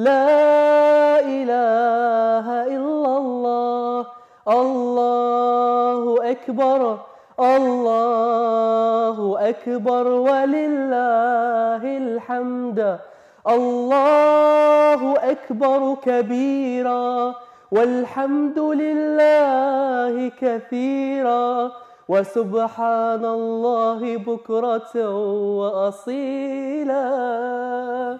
لا إله إلا الله الله أكبر الله أكبر ولله الحمد الله أكبر كبيرا والحمد لله كثيرا وسبحان الله بكرة وأصيلا